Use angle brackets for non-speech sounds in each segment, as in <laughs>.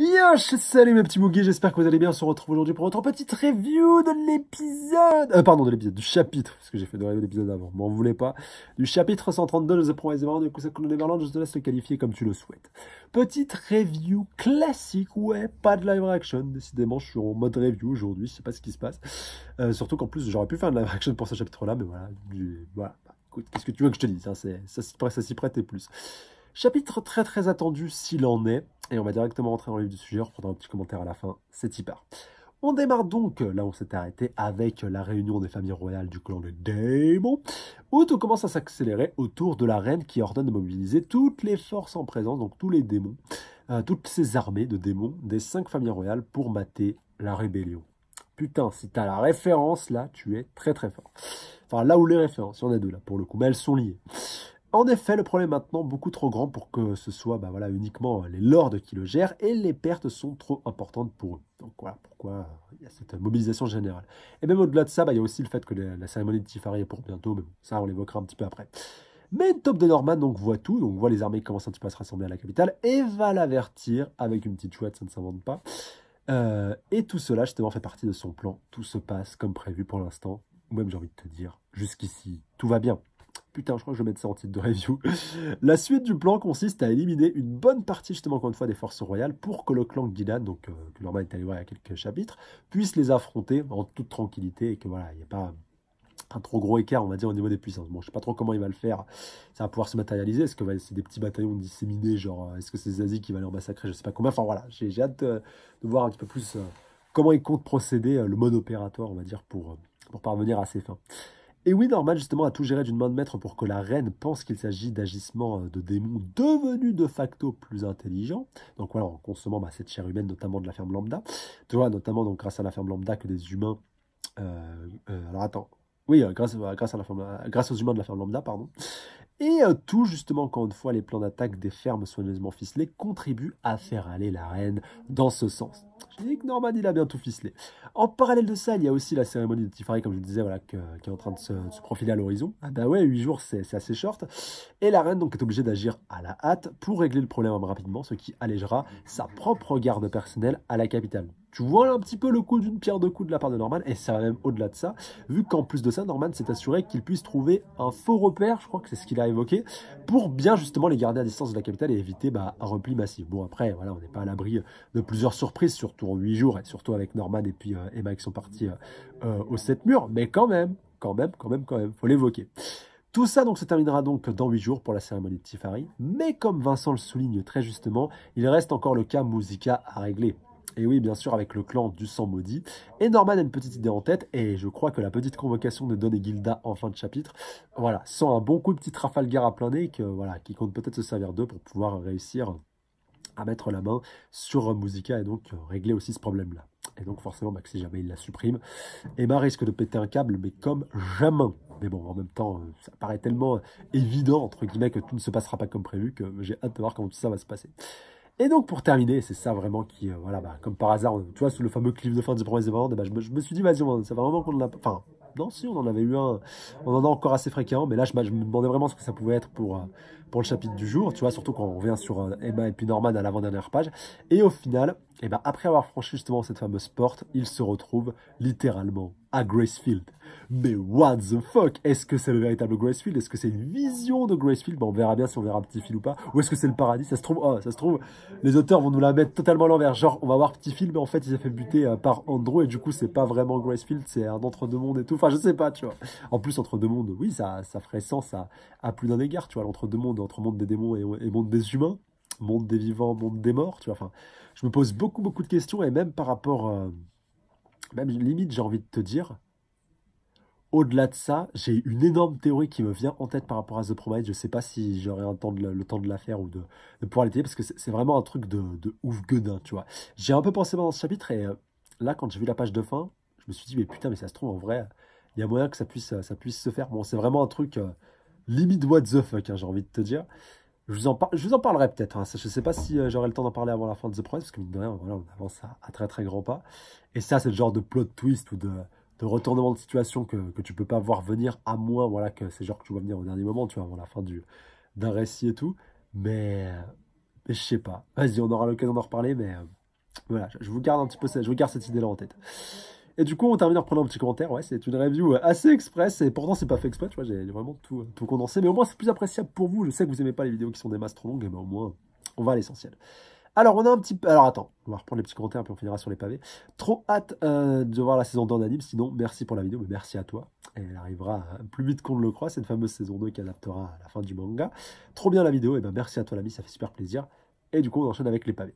Yo, salut mes petits boogies, j'espère que vous allez bien, on se retrouve aujourd'hui pour notre petite review de l'épisode, euh, pardon, de l'épisode, du chapitre, parce que j'ai fait de l'épisode avant, on voulait pas, du chapitre 132 de The coup, Neverland, de Kusakuna Neverland, je te laisse le qualifier comme tu le souhaites. Petite review classique, ouais, pas de live reaction, décidément je suis en mode review aujourd'hui, je sais pas ce qui se passe, euh, surtout qu'en plus j'aurais pu faire de live reaction pour ce chapitre là, mais voilà, du, bah, écoute, qu'est-ce que tu veux que je te dise, hein, ça ça s'y prête et plus. Chapitre très très attendu s'il en est, et on va directement rentrer dans le vif du sujet, on un petit commentaire à la fin, c'est y On démarre donc, là on s'est arrêté, avec la réunion des familles royales du clan des démons, où tout commence à s'accélérer autour de la reine qui ordonne de mobiliser toutes les forces en présence, donc tous les démons, euh, toutes ces armées de démons des cinq familles royales pour mater la rébellion. Putain, si t'as la référence là, tu es très très fort. Enfin là où les références, il y en a deux là pour le coup, mais elles sont liées. En effet, le problème est maintenant beaucoup trop grand pour que ce soit bah uniquement euh, les lords qui le gèrent et les pertes sont trop importantes pour eux. Donc voilà pourquoi euh, il y a cette mobilisation générale. Et même au-delà de ça, bah, il y a aussi le fait que la, cérémonie de Tifari est pour bientôt, mais ça on l'évoquera un petit peu après. Mais Top de Norman donc voit tout, donc voit les armées qui commencent un petit peu à se rassembler à la capitale et va l'avertir avec une petite chouette, ça ne s'invente pas. Euh, et tout cela justement fait partie de son plan. Tout se passe comme prévu pour l'instant, ou même j'ai envie de te dire, jusqu'ici, tout va bien. Putain, je crois que je vais mettre ça en titre de review. <laughs> La suite du plan consiste à éliminer une bonne partie, justement, encore une fois, des forces royales pour que le clan Gilan, donc euh, que Norman est allé voir il y a quelques chapitres, puisse les affronter en toute tranquillité et que voilà, il n'y a pas un trop gros écart, on va dire, au niveau des puissances. Bon, je sais pas trop comment il va le faire. Ça va pouvoir se matérialiser. Est-ce que c'est des petits bataillons disséminés, genre, euh, est-ce que c'est Zazie qui va les massacrer Je sais pas combien. Enfin voilà, j'ai hâte euh, de, voir un petit peu plus comment il compte procéder, le mode opératoire, on va dire, pour, pour parvenir à ses fins. Et oui, normal justement à tout gérer d'une main de maître pour que la reine pense qu'il s'agit d'agissements euh, de démons devenus de facto plus intelligents. Donc voilà, en consommant bah, cette chair humaine, notamment de la ferme lambda. Tu vois, notamment donc grâce à la ferme lambda que des humains. Euh, euh, alors attends, oui, grâce, à la grâce aux humains de la ferme lambda, pardon. Et tout justement, quand une fois, les plans d'attaque des fermes soigneusement ficelées contribuent à faire aller la reine dans ce sens. Je dis que Norman, il a bien tout ficelé. En parallèle de ça, il y a aussi la cérémonie de Tifari, comme je le disais, voilà, qui est en train de se, profiler à l'horizon. Ah bah ouais, 8 jours, c'est assez short. Et la reine donc est obligée d'agir à la hâte pour régler le problème rapidement, ce qui allégera sa propre garde personnelle à la capitale. Tu vois un petit peu le coup d'une pierre deux coups de la part de Norman, et ça va même au-delà de ça, vu qu'en plus de ça, Norman s'est assuré qu'il puisse trouver un faux repère, je crois que c'est ce qu'il a évoqué, pour bien justement les garder à distance de la capitale et éviter bah, un repli massif. Bon après, voilà, on n'est pas à l'abri de plusieurs surprises sur surtout en 8 jours, et surtout avec Norman et puis euh, Emma qui sont partis euh, euh, aux 7 murs, mais quand même, quand même, quand même, quand même, faut l'évoquer. Tout ça donc se terminera donc dans 8 jours pour la cérémonie de Tifari, mais comme Vincent le souligne très justement, il reste encore le cas Musica à régler. Et oui, bien sûr, avec le clan du sang maudit. Et Norman a une petite idée en tête, et je crois que la petite convocation de Don et Gilda en fin de chapitre, voilà, sans un bon coup de petit Trafalgar à plein nez, que, voilà, qui compte peut-être se servir d'eux pour pouvoir réussir à mettre la main sur Musica et donc euh, régler aussi ce problème-là. Et donc forcément, bah, si jamais il la supprime, Emma eh ben, risque de péter un câble, mais comme jamais. Mais bon, en même temps, euh, ça paraît tellement euh, évident, entre guillemets, que tout ne se passera pas comme prévu, que j'ai hâte de voir comment tout ça va se passer. Et donc pour terminer, c'est ça vraiment qui, voilà, bah, comme par hasard, tu vois, sous le fameux cliff de fin du premier événement, eh ben, je, me, suis dit, vas-y, ça va vraiment qu'on a... Enfin, non, si, on en avait eu un, on en a encore assez fréquent, mais là, je, me demandais vraiment ce que ça pouvait être pour pour le chapitre du jour, tu vois, surtout quand on revient sur euh, Emma et puis Norman à l'avant-dernière page. Et au final, eh ben, après avoir franchi justement cette fameuse porte, il se retrouve littéralement à Gracefield. Mais what the fuck Est-ce que c'est le véritable Gracefield Est-ce que c'est une vision de Gracefield ben, On verra bien si on verra un petit film ou pas. Ou est-ce que c'est le paradis Ça se trouve, oh, ça se trouve, les auteurs vont nous la mettre totalement à l'envers. Genre, on va voir petit film, mais en fait, il s'est fait buter euh, par Andrew et du coup, c'est pas vraiment Gracefield, c'est un entre-deux-mondes et tout. Enfin, je sais pas, tu vois. En plus, entre-deux-mondes, oui, ça, ça ferait sens à, à plus d'un égard, tu vois, l'entre-deux-mondes entre monde des démons et, monde des humains, monde des vivants, monde des morts, tu vois. Enfin, je me pose beaucoup, beaucoup de questions, et même par rapport, euh, même limite, j'ai envie de te dire, au-delà de ça, j'ai une énorme théorie qui me vient en tête par rapport à The Promise. Je ne sais pas si j'aurai le, le temps de la faire ou de, de pouvoir l'étayer parce que c'est vraiment un truc de, ouf gueudin, tu vois. J'ai un peu pensé dans ce chapitre et euh, là, quand j'ai vu la page de fin, je me suis dit, mais putain, mais ça se trouve, en vrai, il y a moyen que ça puisse, ça puisse se faire. Bon, c'est vraiment un truc. Euh, limite what the fuck, hein, j'ai envie de te dire. Je vous en, je vous en parlerai peut-être. Hein. Je ne sais pas si euh, j'aurai le temps d'en parler avant la fin de The Promise, parce que mine de rien, on avance à, très très grands pas. Et ça, c'est le genre de plot twist ou de, retournement de situation que, tu ne peux pas voir venir, à moins voilà, que c'est genre que tu vois venir au dernier moment, tu vois, avant la fin du, d'un récit et tout. Mais, mais je sais pas. Vas-y, on aura l'occasion d'en reparler, mais euh, voilà, je vous garde un petit peu, ça, je vous garde cette idée-là en tête. Et du coup, on termine en reprenant un petit commentaire. Ouais, c'est une review euh, assez express et pourtant, c'est pas fait exprès. Tu vois, j'ai vraiment tout, euh, tout condensé. Mais au moins, c'est plus appréciable pour vous. Je sais que vous aimez pas les vidéos qui sont des masses trop longues, mais au moins, on va à l'essentiel. Alors, on a un petit. Alors, attends, on va reprendre les petits commentaires, puis on finira sur les pavés. Trop hâte euh, de voir la saison d'Anime. Sinon, merci pour la vidéo, mais merci à toi. elle arrivera plus vite qu'on ne le croit, cette fameuse saison 2 qui adaptera à la fin du manga. Trop bien la vidéo, et ben merci à toi, l'ami, ça fait super plaisir. Et du coup, on enchaîne avec les pavés.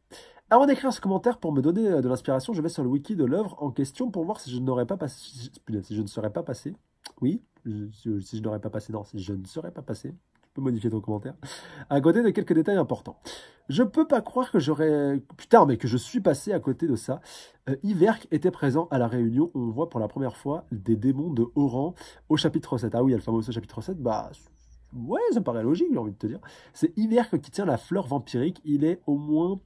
Avant d'écrire ce commentaire pour me donner euh, de l'inspiration, je vais sur le wiki de l'œuvre en question pour voir si je n'aurais pas passé, si je ne serais pas passé. Oui, si je n'aurais pas passé, non, si je ne serais pas passé. Tu peux modifier ton commentaire. À côté de quelques détails importants. Je peux pas croire que j'aurais. Putain, mais que je suis passé à côté de ça. Euh, Iverk était présent à la réunion. où On voit pour la première fois des démons de Oran au chapitre 7. Ah oui, il y a le fameux chapitre 7. Bah, ouais, ça paraît logique, j'ai envie de te dire. C'est Iverk qui tient la fleur vampirique. Il est au moins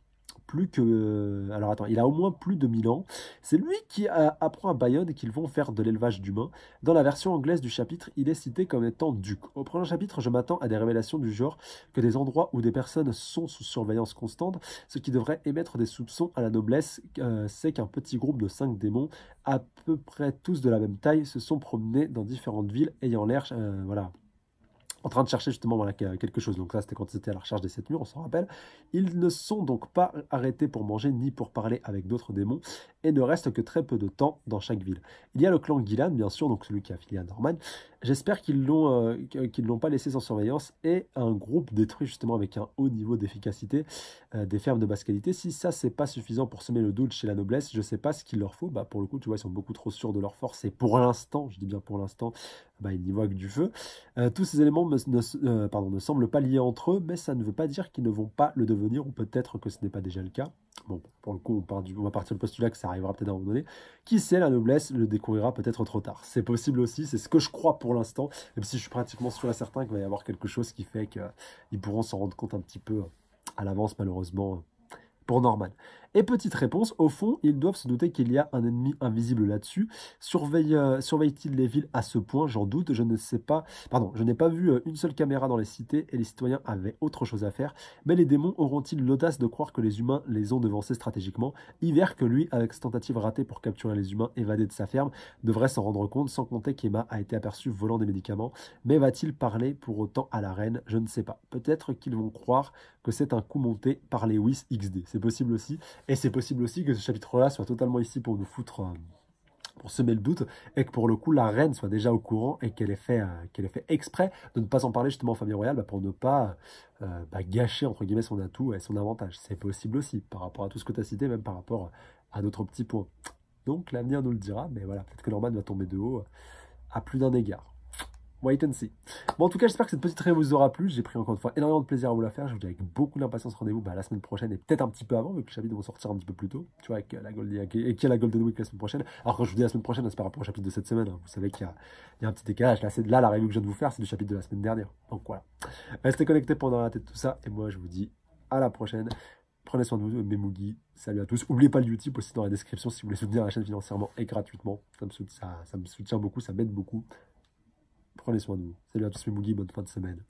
plus que... Alors attends, il a au moins plus de 1000 ans. C'est lui qui euh, apprend à Bayonne qu'ils vont faire de l'élevage d'humains. Dans la version anglaise du chapitre, il est cité comme étant duc. Au premier chapitre, je m'attends à des révélations du genre que des endroits où des personnes sont sous surveillance constante, ce qui devrait émettre des soupçons à la noblesse, euh, c'est qu'un petit groupe de cinq démons, à peu près tous de la même taille, se sont promenés dans différentes villes ayant l'air... Euh, voilà en train de chercher justement quelque chose. Donc ça c'était quand ils étaient à la recherche des sept murs, on s'en rappelle. Ils ne sont donc pas arrêtés pour manger ni pour parler avec d'autres démons et ne restent que très peu de temps dans chaque ville. Il y a le clan Gilan, bien sûr, donc celui qui a affilié à Norman, J'espère qu'ils l'ont, euh, qu'ils l'ont pas laissé sans surveillance et un groupe détruit justement avec un haut niveau d'efficacité euh, des fermes de basse qualité. Si ça c'est pas suffisant pour semer le doute chez la noblesse, je sais pas ce qu'il leur faut. Bah, pour le coup, tu vois, ils sont beaucoup trop sûrs de leur force et pour l'instant, je dis bien pour l'instant, bah, ils n'y voient que du feu. Euh, tous ces éléments ne semblent pas liés entre eux, mais ça ne veut pas dire qu'ils ne vont pas le devenir ou peut-être que ce n'est pas déjà le cas. Bon, pour le coup, on, va partir du postulat que ça arrivera peut-être à un moment donné. Qui sait, la noblesse le découvrira peut-être trop tard. C'est possible aussi, c'est ce que je crois pour l'instant, même si je suis pratiquement sûr et certain qu'il va y avoir quelque chose qui fait qu'ils euh, pourront s'en rendre compte un petit peu euh, à l'avance, malheureusement, euh, pour Norman. Et petite réponse, au fond, ils doivent se douter qu'il y a un ennemi invisible là-dessus. Surveille, euh, t il les villes à ce point J'en doute, je ne sais pas. Pardon, je n'ai pas vu euh, une seule caméra dans les cités et les citoyens avaient autre chose à faire. Mais les démons auront-ils l'audace de croire que les humains les ont devancés stratégiquement Hiver que lui, avec ses tentative ratée pour capturer les humains évadés de sa ferme, devrait s'en rendre compte, sans compter qu'Emma a été aperçue volant des médicaments. Mais va-t-il parler pour autant à la reine Je ne sais pas. Peut-être qu'ils vont croire c'est un coup monté par les WIS XD. C'est possible aussi. Et c'est possible aussi que ce chapitre-là soit totalement ici pour nous foutre... Euh, pour semer le doute et que pour le coup la reine soit déjà au courant et qu'elle ait, fait, euh, qu'elle ait fait exprès de ne pas en parler justement en famille royale bah, pour ne pas euh, bah, gâcher entre guillemets son atout et son avantage. C'est possible aussi par rapport à tout ce que tu as cité, même par rapport à d'autres petits points. Donc l'avenir nous le dira, mais voilà, peut-être que Norman va tomber de haut à plus d'un égard wait and see. Bon, en tout cas, j'espère que cette petite réunion vous aura plu. J'ai pris encore une fois énormément de plaisir à vous la faire. Je vous dis avec beaucoup d'impatience rendez-vous bah, la semaine prochaine et peut-être un petit peu avant, vu que les de vont sortir un petit peu plus tôt. Tu vois, avec la Golden, et qui a la Golden Week la semaine prochaine. Alors, quand je vous dis la semaine prochaine, hein, c'est par rapport au chapitre de cette semaine. Hein. Vous savez qu'il y, y, a un petit décalage. Là, c'est là, la réunion que je viens de vous faire, c'est du chapitre de la semaine dernière. Donc voilà. Restez connectés pendant la tête tout ça. Et moi, je vous dis à la prochaine. Prenez soin de vous, mes moogies. Salut à tous. N'oubliez pas le YouTube aussi dans la description si vous voulez soutenir la chaîne financièrement et gratuitement. ça me soutient beaucoup, ça m'aide beaucoup. Prenez soin de vous. Salut à tous mes boogies, bonne fin de semaine.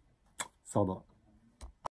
Sandra.